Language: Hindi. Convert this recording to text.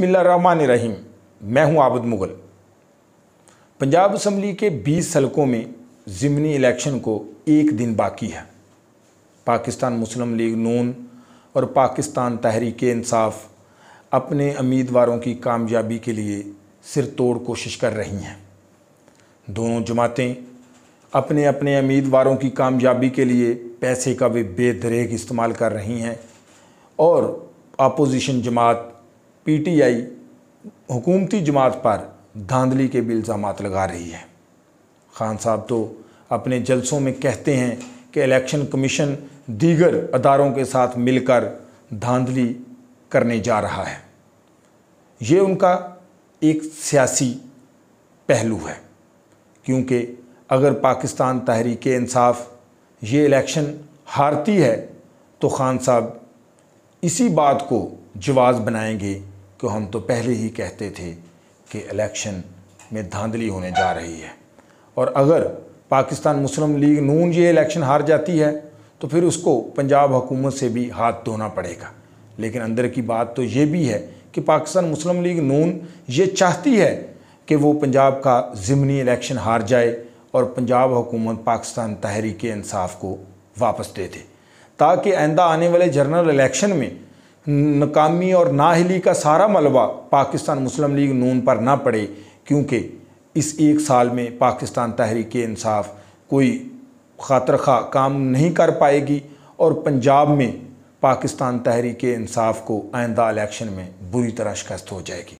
बसमान रहीम मैं हूं आबद मुगल पंजाब असम्बली के 20 हलकों में ज़मनी इलेक्शन को एक दिन बाकी है पाकिस्तान मुस्लिम लीग नून और पाकिस्तान तहरीक इंसाफ अपने उम्मीदवारों की कामयाबी के लिए सिर तोड़ कोशिश कर रही हैं दोनों जमातें अपने अपने उम्मीदवारों की कामयाबी के लिए पैसे का भी बेदरेग इस्तेमाल कर रही हैं और अपोजिशन जमात पी टी आई हुकूमती जमात पर धांधली के भी इल्ज़ाम लगा रही है खान साहब तो अपने जलसों में कहते हैं कि इलेक्शन कमीशन दीगर अदारों के साथ मिलकर धांधली करने जा रहा है ये उनका एक सियासी पहलू है क्योंकि अगर पाकिस्तान तहरीक इंसाफ ये इलेक्शन हारती है तो खान साहब इसी बात को जवाब बनाएंगे कि हम तो पहले ही कहते थे कि इलेक्शन में धांधली होने जा रही है और अगर पाकिस्तान मुस्लिम लीग नून ये इलेक्शन हार जाती है तो फिर उसको पंजाब हुकूमत से भी हाथ धोना पड़ेगा लेकिन अंदर की बात तो ये भी है कि पाकिस्तान मुस्लिम लीग नून ये चाहती है कि वो पंजाब का ज़िमनी इलेक्शन हार जाए और पंजाब हुकूमत पाकिस्तान तहरीक इंसाफ को वापस दे दे ताकि आइंदा आने वाले जनरल इलेक्शन में नाकामी और नाहली का सारा मलबा पाकिस्तान मुस्लिम लीग नून पर ना पड़े क्योंकि इस एक साल में पाकिस्तान तहरीक इंसाफ कोई खातर खा काम नहीं कर पाएगी और पंजाब में पाकिस्तान तहरीक इंसाफ को आइंदा इलेक्शन में बुरी तरह शिकस्त हो जाएगी